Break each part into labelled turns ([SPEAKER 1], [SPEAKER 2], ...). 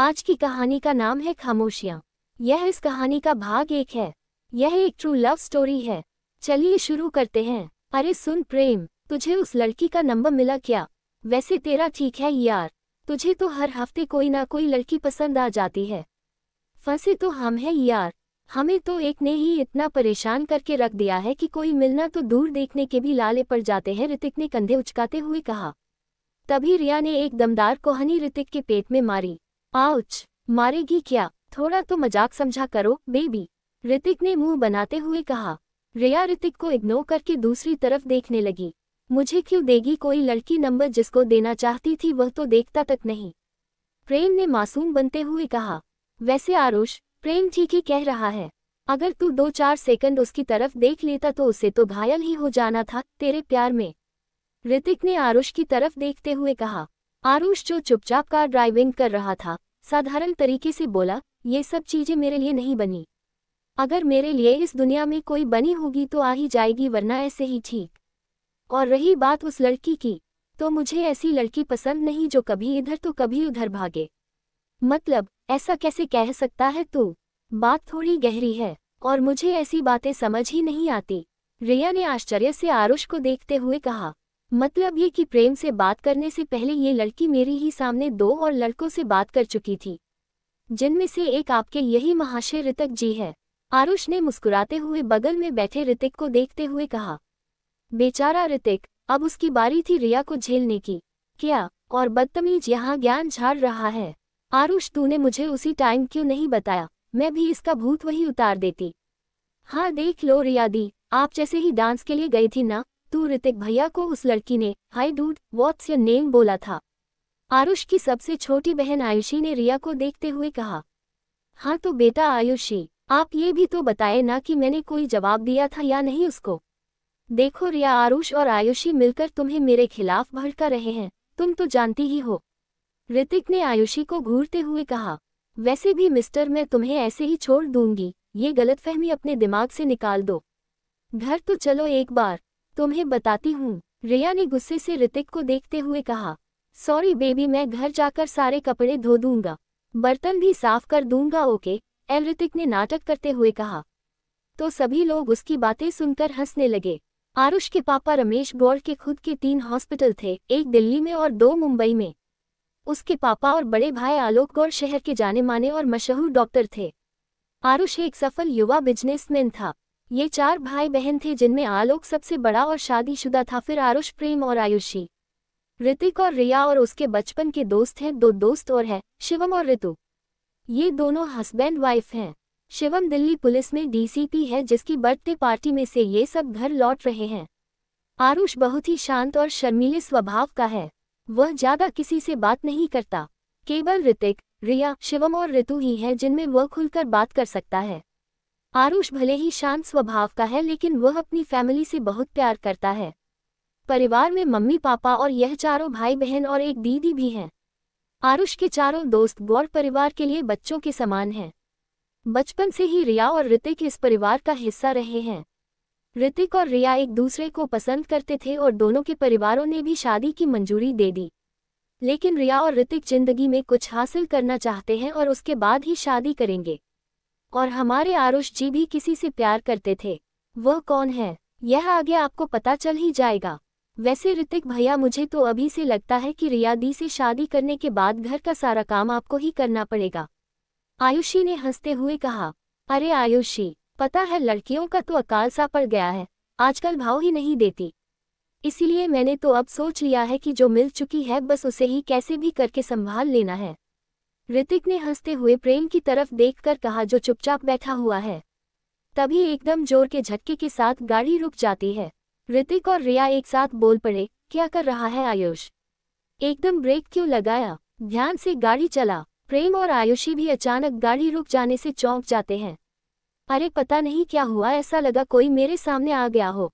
[SPEAKER 1] आज की कहानी का नाम है खामोशियाँ यह इस कहानी का भाग एक है यह एक ट्रू लव स्टोरी है चलिए शुरू करते हैं अरे सुन प्रेम तुझे उस लड़की का नंबर मिला क्या वैसे तेरा ठीक है यार तुझे तो हर हफ्ते कोई ना कोई लड़की पसंद आ जाती है फंसे तो हम हैं यार हमें तो एक ने ही इतना परेशान करके रख दिया है कि कोई मिलना तो दूर देखने के भी लाले पड़ जाते हैं ऋतिक ने कंधे उचकाते हुए कहा तभी रिया ने एक दमदार कोहनी ऋतिक के पेट में मारी आउच मारेगी क्या थोड़ा तो मजाक समझा करो बेबी ऋतिक ने मुंह बनाते हुए कहा रिया ऋतिक को इग्नोर करके दूसरी तरफ देखने लगी मुझे क्यों देगी कोई लड़की नंबर जिसको देना चाहती थी वह तो देखता तक नहीं प्रेम ने मासूम बनते हुए कहा वैसे आरुष प्रेम ठीक ही कह रहा है अगर तू दो चार सेकंड उसकी तरफ देख लेता तो उसे तो घायल ही हो जाना था तेरे प्यार में ऋतिक ने आरुष की तरफ देखते हुए कहा आरुष जो चुपचाप कार ड्राइविंग कर रहा था साधारण तरीके से बोला ये सब चीजें मेरे लिए नहीं बनी अगर मेरे लिए इस दुनिया में कोई बनी होगी तो आ ही जाएगी वरना ऐसे ही ठीक और रही बात उस लड़की की तो मुझे ऐसी लड़की पसंद नहीं जो कभी इधर तो कभी उधर भागे मतलब ऐसा कैसे कह सकता है तू बात थोड़ी गहरी है और मुझे ऐसी बातें समझ ही नहीं आती रिया ने आश्चर्य से आरुष को देखते हुए कहा मतलब ये कि प्रेम से बात करने से पहले ये लड़की मेरे ही सामने दो और लड़कों से बात कर चुकी थी जिनमें से एक आपके यही महाशय ऋतक जी है आरुष ने मुस्कुराते हुए बगल में बैठे ऋतिक को देखते हुए कहा बेचारा ऋतिक अब उसकी बारी थी रिया को झेलने की क्या और बदतमीज यहाँ ज्ञान झाड़ रहा है आरुष तूने मुझे उसी टाइम क्यों नहीं बताया मैं भी इसका भूत वही उतार देती हाँ देख लो रियादी आप जैसे ही डांस के लिए गई थी ना तू ऋतिक भैया को उस लड़की ने hi dude what's your name बोला था आरुष की सबसे छोटी बहन आयुषी ने रिया को देखते हुए कहा हाँ तो बेटा आयुषी आप ये भी तो बताए ना कि मैंने कोई जवाब दिया था या नहीं उसको देखो रिया आरुष और आयुषी मिलकर तुम्हें मेरे खिलाफ भड़का रहे हैं तुम तो जानती ही हो ऋतिक ने आयुषी को घूरते हुए कहा वैसे भी मिस्टर मैं तुम्हें ऐसे ही छोड़ दूंगी ये गलतफहमी अपने दिमाग से निकाल दो घर तो चलो एक बार तुम्हें बताती हूँ रिया ने गुस्से से ऋतिक को देखते हुए कहा सॉरी बेबी मैं घर जाकर सारे कपड़े धो दूंगा बर्तन भी साफ कर दूंगा ओके एल ऋतिक ने नाटक करते हुए कहा तो सभी लोग उसकी बातें सुनकर हंसने लगे आरुष के पापा रमेश गौड़ के खुद के तीन हॉस्पिटल थे एक दिल्ली में और दो मुंबई में उसके पापा और बड़े भाई आलोक गौड़ शहर के जाने माने और मशहूर डॉक्टर थे आरुष एक सफल युवा बिजनेसमैन था ये चार भाई बहन थे जिनमें आलोक सबसे बड़ा और शादीशुदा था फिर आरुष प्रेम और आयुषी ऋतिक और रिया और उसके बचपन के दोस्त हैं दो दोस्त और हैं शिवम और ऋतु ये दोनों हस्बैंड वाइफ हैं शिवम दिल्ली पुलिस में डीसीपी है जिसकी बर्थडे पार्टी में से ये सब घर लौट रहे हैं आरुष बहुत ही शांत और शर्मीले स्वभाव का है वह ज्यादा किसी से बात नहीं करता केवल ऋतिक रिया शिवम और ऋतु ही है जिनमें वह खुलकर बात कर सकता है आरुष भले ही शांत स्वभाव का है लेकिन वह अपनी फैमिली से बहुत प्यार करता है परिवार में मम्मी पापा और यह चारों भाई बहन और एक दीदी भी हैं आरुष के चारों दोस्त गौर परिवार के लिए बच्चों के समान हैं बचपन से ही रिया और ऋतिक इस परिवार का हिस्सा रहे हैं ऋतिक और रिया एक दूसरे को पसंद करते थे और दोनों के परिवारों ने भी शादी की मंजूरी दे दी लेकिन रिया और ऋतिक जिंदगी में कुछ हासिल करना चाहते हैं और उसके बाद ही शादी करेंगे और हमारे आरुष जी भी किसी से प्यार करते थे वह कौन है यह आगे आपको पता चल ही जाएगा वैसे ऋतिक भैया मुझे तो अभी से लगता है कि रियादी से शादी करने के बाद घर का सारा काम आपको ही करना पड़ेगा आयुषी ने हंसते हुए कहा अरे आयुषी पता है लड़कियों का तो अकाल सा पड़ गया है आजकल भाव ही नहीं देती इसीलिए मैंने तो अब सोच लिया है कि जो मिल चुकी है बस उसे ही कैसे भी करके संभाल लेना है ऋतिक ने हंसते हुए प्रेम की तरफ देखकर कहा जो चुपचाप बैठा हुआ है तभी एकदम जोर के झटके के साथ गाड़ी रुक जाती है ऋतिक और रिया एक साथ बोल पड़े क्या कर रहा है आयुष एकदम ब्रेक क्यों लगाया ध्यान से गाड़ी चला प्रेम और आयुषी भी अचानक गाड़ी रुक जाने से चौंक जाते हैं अरे पता नहीं क्या हुआ ऐसा लगा कोई मेरे सामने आ गया हो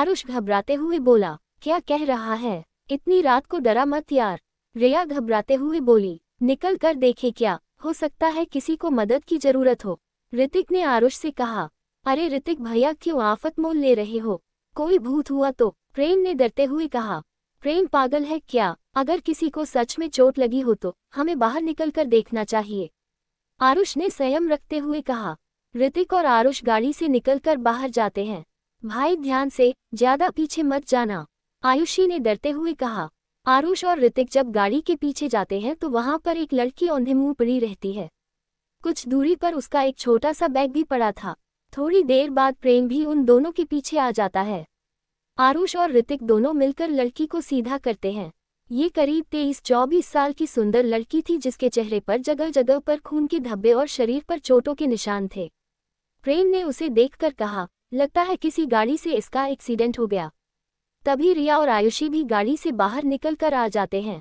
[SPEAKER 1] आरुष घबराते हुए बोला क्या कह रहा है इतनी रात को डरा मत यार रिया घबराते हुए बोली निकल कर देखे क्या हो सकता है किसी को मदद की जरूरत हो ऋतिक ने आरुष से कहा अरे ऋतिक भैया क्यों आफत मोल ले रहे हो कोई भूत हुआ तो प्रेम ने डरते हुए कहा प्रेम पागल है क्या अगर किसी को सच में चोट लगी हो तो हमें बाहर निकल कर देखना चाहिए आरुष ने संयम रखते हुए कहा ऋतिक और आरुष गाड़ी से निकलकर बाहर जाते हैं भाई ध्यान से ज्यादा पीछे मत जाना आयुषी ने डरते हुए कहा आरुष और ऋतिक जब गाड़ी के पीछे जाते हैं तो वहां पर एक लड़की औंधे मुंह पड़ी रहती है कुछ दूरी पर उसका एक छोटा सा बैग भी पड़ा था थोड़ी देर बाद प्रेम भी उन दोनों के पीछे आ जाता है आरुष और ऋतिक दोनों मिलकर लड़की को सीधा करते हैं ये करीब तेईस चौबीस साल की सुंदर लड़की थी जिसके चेहरे पर जगह जगह पर खून के धब्बे और शरीर पर चोटों के निशान थे प्रेम ने उसे देखकर कहा लगता है किसी गाड़ी से इसका एक्सीडेंट हो गया तभी रिया और आयुषी भी गाड़ी से बाहर निकल कर आ जाते हैं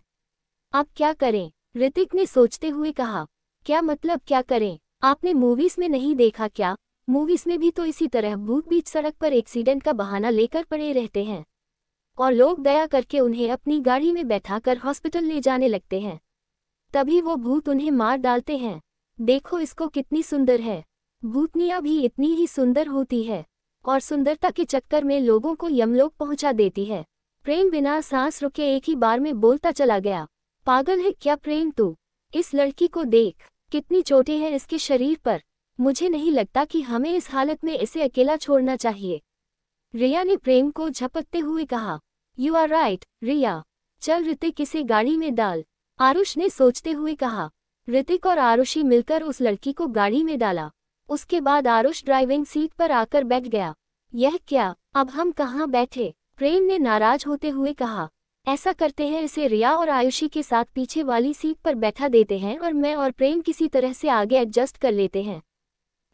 [SPEAKER 1] अब क्या करें ऋतिक ने सोचते हुए कहा क्या मतलब क्या करें आपने मूवीज में नहीं देखा क्या मूवीज में भी तो इसी तरह भूत बीच सड़क पर एक्सीडेंट का बहाना लेकर पड़े रहते हैं और लोग दया करके उन्हें अपनी गाड़ी में बैठाकर हॉस्पिटल ले जाने लगते हैं तभी वो भूत उन्हें मार डालते हैं देखो इसको कितनी सुंदर है भूतनिया भी इतनी ही सुंदर होती है और सुंदरता के चक्कर में लोगों को यमलोक पहुंचा देती है प्रेम बिना सांस रुके एक ही बार में बोलता चला गया पागल है क्या प्रेम तू इस लड़की को देख कितनी चोटें हैं इसके शरीर पर मुझे नहीं लगता कि हमें इस हालत में इसे अकेला छोड़ना चाहिए रिया ने प्रेम को झपकते हुए कहा यू आर राइट रिया चल ऋतिक इसे गाड़ी में डाल आरुष ने सोचते हुए कहा ऋतिक और आरुषि मिलकर उस लड़की को गाड़ी में डाला उसके बाद आरुष ड्राइविंग सीट पर आकर बैठ गया यह क्या अब हम कहाँ बैठे प्रेम ने नाराज होते हुए कहा ऐसा करते हैं इसे रिया और आयुषी के साथ पीछे वाली सीट पर बैठा देते हैं और मैं और प्रेम किसी तरह से आगे एडजस्ट कर लेते हैं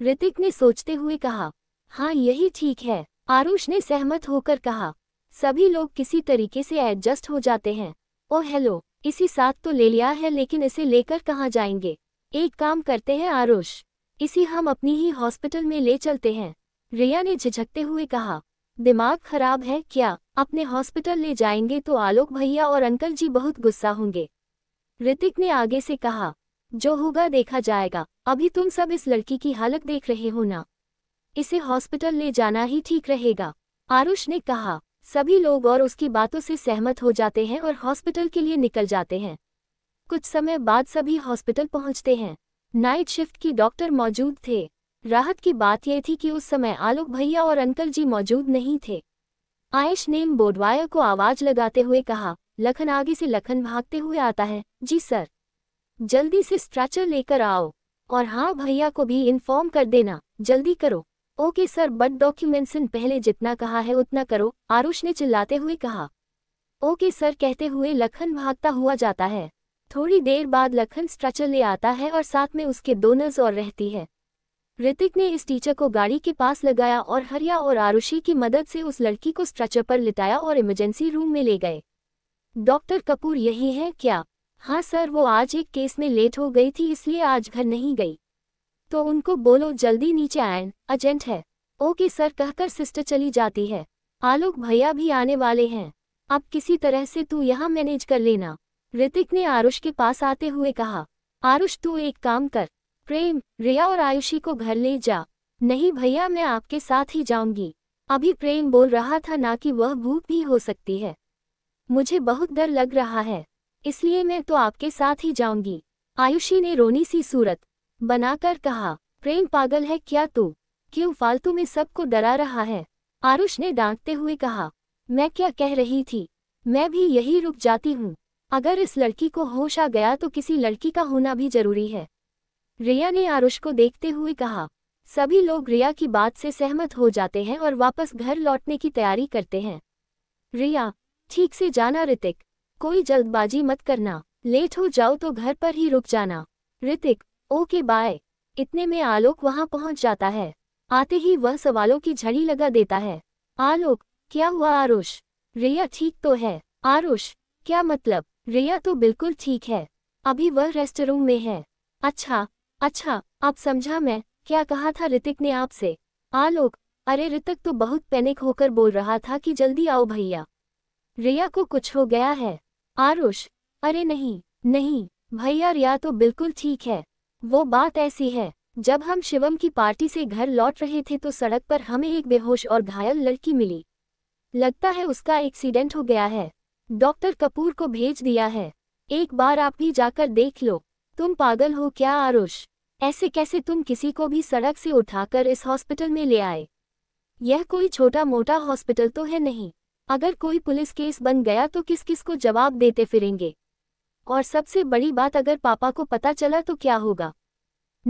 [SPEAKER 1] ऋतिक ने सोचते हुए कहा हाँ यही ठीक है आरुष ने सहमत होकर कहा सभी लोग किसी तरीके से एडजस्ट हो जाते हैं ओ हेलो इसी साथ तो ले लिया है लेकिन इसे लेकर कहाँ जाएंगे एक काम करते हैं आरुष इसी हम अपनी ही हॉस्पिटल में ले चलते हैं रिया ने झिझकते हुए कहा दिमाग खराब है क्या अपने हॉस्पिटल ले जाएंगे तो आलोक भैया और अंकल जी बहुत गुस्सा होंगे ऋतिक ने आगे से कहा जो होगा देखा जाएगा अभी तुम सब इस लड़की की हालत देख रहे हो ना इसे हॉस्पिटल ले जाना ही ठीक रहेगा आरुष ने कहा सभी लोग और उसकी बातों से सहमत हो जाते हैं और हॉस्पिटल के लिए निकल जाते हैं कुछ समय बाद सभी हॉस्पिटल पहुंचते हैं नाइट शिफ्ट की डॉक्टर मौजूद थे राहत की बात यह थी कि उस समय आलोक भैया और अंकल जी मौजूद नहीं थे आयश नेम बोडवाया को आवाज लगाते हुए कहा लखन आगे से लखन भागते हुए आता है जी सर जल्दी से स्ट्रेचर लेकर आओ और हाँ भैया को भी इन्फॉर्म कर देना जल्दी करो ओके सर बट डॉक्यूमेंट्स पहले जितना कहा है उतना करो आरुष ने चिल्लाते हुए कहा ओके सर कहते हुए लखन भागता हुआ जाता है थोड़ी देर बाद लखन स्ट्रचर ले आता है और साथ में उसके दोनर्स और रहती है ऋतिक ने इस टीचर को गाड़ी के पास लगाया और हरिया और आरुषि की मदद से उस लड़की को स्ट्रचर पर लिटाया और इमरजेंसी रूम में ले गए डॉक्टर कपूर यही है क्या हाँ सर वो आज एक केस में लेट हो गई थी इसलिए आज घर नहीं गई तो उनको बोलो जल्दी नीचे आए अर्जेंट है ओके सर कहकर सिस्टर चली जाती है आलोक भैया भी आने वाले हैं अब किसी तरह से तू यहाँ मैनेज कर लेना ऋतिक ने आरुष के पास आते हुए कहा आरुष तू एक काम कर प्रेम रिया और आयुषी को घर ले जा नहीं भैया मैं आपके साथ ही जाऊंगी अभी प्रेम बोल रहा था ना कि वह भूख भी हो सकती है मुझे बहुत डर लग रहा है इसलिए मैं तो आपके साथ ही जाऊंगी आयुषी ने रोनी सी सूरत बनाकर कहा प्रेम पागल है क्या तू क्यों फालतू में सबको डरा रहा है आरुष ने डांटते हुए कहा मैं क्या कह रही थी मैं भी यही रुक जाती हूँ अगर इस लड़की को होश आ गया तो किसी लड़की का होना भी जरूरी है रिया ने आरुष को देखते हुए कहा सभी लोग रिया की बात से सहमत हो जाते हैं और वापस घर लौटने की तैयारी करते हैं रिया ठीक से जाना ऋतिक कोई जल्दबाजी मत करना लेट हो जाओ तो घर पर ही रुक जाना ऋतिक ओके बाय इतने में आलोक वहां पहुंच जाता है आते ही वह सवालों की झड़ी लगा देता है आलोक क्या हुआ आरुष रिया ठीक तो है आरुष क्या मतलब रिया तो बिल्कुल ठीक है अभी वह रेस्टरूम में है अच्छा अच्छा आप समझा मैं क्या कहा था ऋतिक ने आपसे आलोक अरे ऋतिक तो बहुत पैनिक होकर बोल रहा था कि जल्दी आओ भैया रिया को कुछ हो गया है आरुष अरे नहीं नहीं भैया रिया तो बिल्कुल ठीक है वो बात ऐसी है जब हम शिवम की पार्टी से घर लौट रहे थे तो सड़क पर हमें एक बेहोश और घायल लड़की मिली लगता है उसका एक्सीडेंट हो गया है डॉक्टर कपूर को भेज दिया है एक बार आप भी जाकर देख लो तुम पागल हो क्या आरुष ऐसे कैसे तुम किसी को भी सड़क से उठाकर इस हॉस्पिटल में ले आए यह कोई छोटा मोटा हॉस्पिटल तो है नहीं अगर कोई पुलिस केस बन गया तो किस किस को जवाब देते फिरेंगे और सबसे बड़ी बात अगर पापा को पता चला तो क्या होगा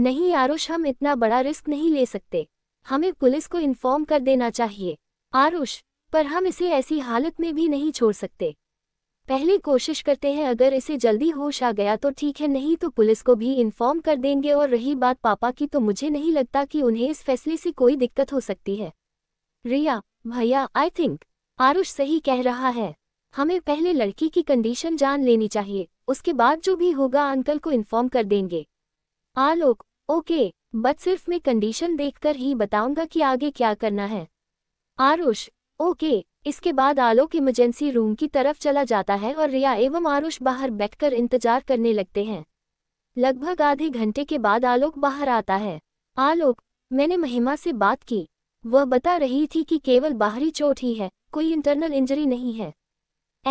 [SPEAKER 1] नहीं आरुष हम इतना बड़ा रिस्क नहीं ले सकते हमें पुलिस को इन्फॉर्म कर देना चाहिए आरुष पर हम इसे ऐसी हालत में भी नहीं छोड़ सकते पहले कोशिश करते हैं अगर इसे जल्दी होश आ गया तो ठीक है नहीं तो पुलिस को भी इन्फॉर्म कर देंगे और रही बात पापा की तो मुझे नहीं लगता कि उन्हें इस फैसले से कोई दिक्कत हो सकती है रिया भैया आई थिंक आरुष सही कह रहा है हमें पहले लड़की की कंडीशन जान लेनी चाहिए उसके बाद जो भी होगा अंकल को इन्फॉर्म कर देंगे आलोक ओके बट सिर्फ मैं कंडीशन देखकर ही बताऊंगा कि आगे क्या करना है आरुष ओके इसके बाद आलोक इमरजेंसी रूम की तरफ चला जाता है और रिया एवं आरुष बाहर बैठकर इंतजार करने लगते हैं लगभग आधे घंटे के बाद आलोक बाहर आता है आलोक मैंने महिमा से बात की वह बता रही थी कि केवल बाहरी चोट ही है कोई इंटरनल इंजरी नहीं है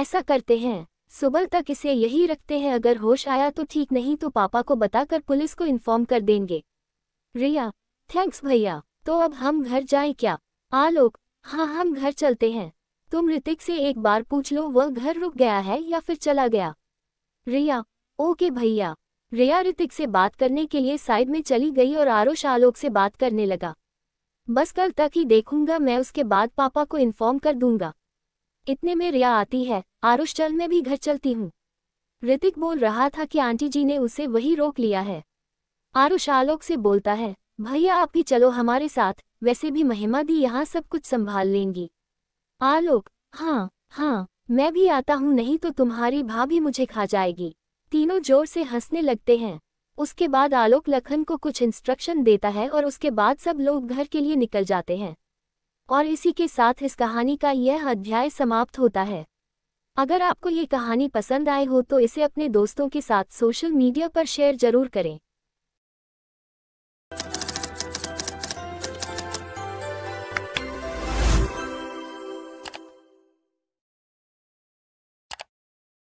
[SPEAKER 1] ऐसा करते हैं सुबह तक इसे यही रखते हैं अगर होश आया तो ठीक नहीं तो पापा को बताकर पुलिस को इन्फॉर्म कर देंगे रिया थैंक्स भैया तो अब हम घर जाएं क्या आलोक हाँ हम घर चलते हैं तुम ऋतिक से एक बार पूछ लो वह घर रुक गया है या फिर चला गया रिया ओके भैया रिया ऋतिक से बात करने के लिए साइड में चली गई और आरुष आलोक से बात करने लगा बस कल तक ही देखूंगा मैं उसके बाद पापा को इन्फॉर्म कर दूंगा इतने में रिया आती है आरुष चल मैं भी घर चलती हूँ ऋतिक बोल रहा था कि आंटी जी ने उसे वही रोक लिया है आरुष आलोक से बोलता है भैया आप भी चलो हमारे साथ वैसे भी महिमा दी यहाँ सब कुछ संभाल लेंगी आलोक हाँ हाँ मैं भी आता हूँ नहीं तो तुम्हारी भाभी मुझे खा जाएगी तीनों जोर से हंसने लगते हैं उसके बाद आलोक लखन को कुछ इंस्ट्रक्शन देता है और उसके बाद सब लोग घर के लिए निकल जाते हैं और इसी के साथ इस कहानी का यह अध्याय समाप्त होता है अगर आपको ये कहानी पसंद आए हो तो इसे अपने दोस्तों के साथ सोशल मीडिया पर शेयर जरूर करें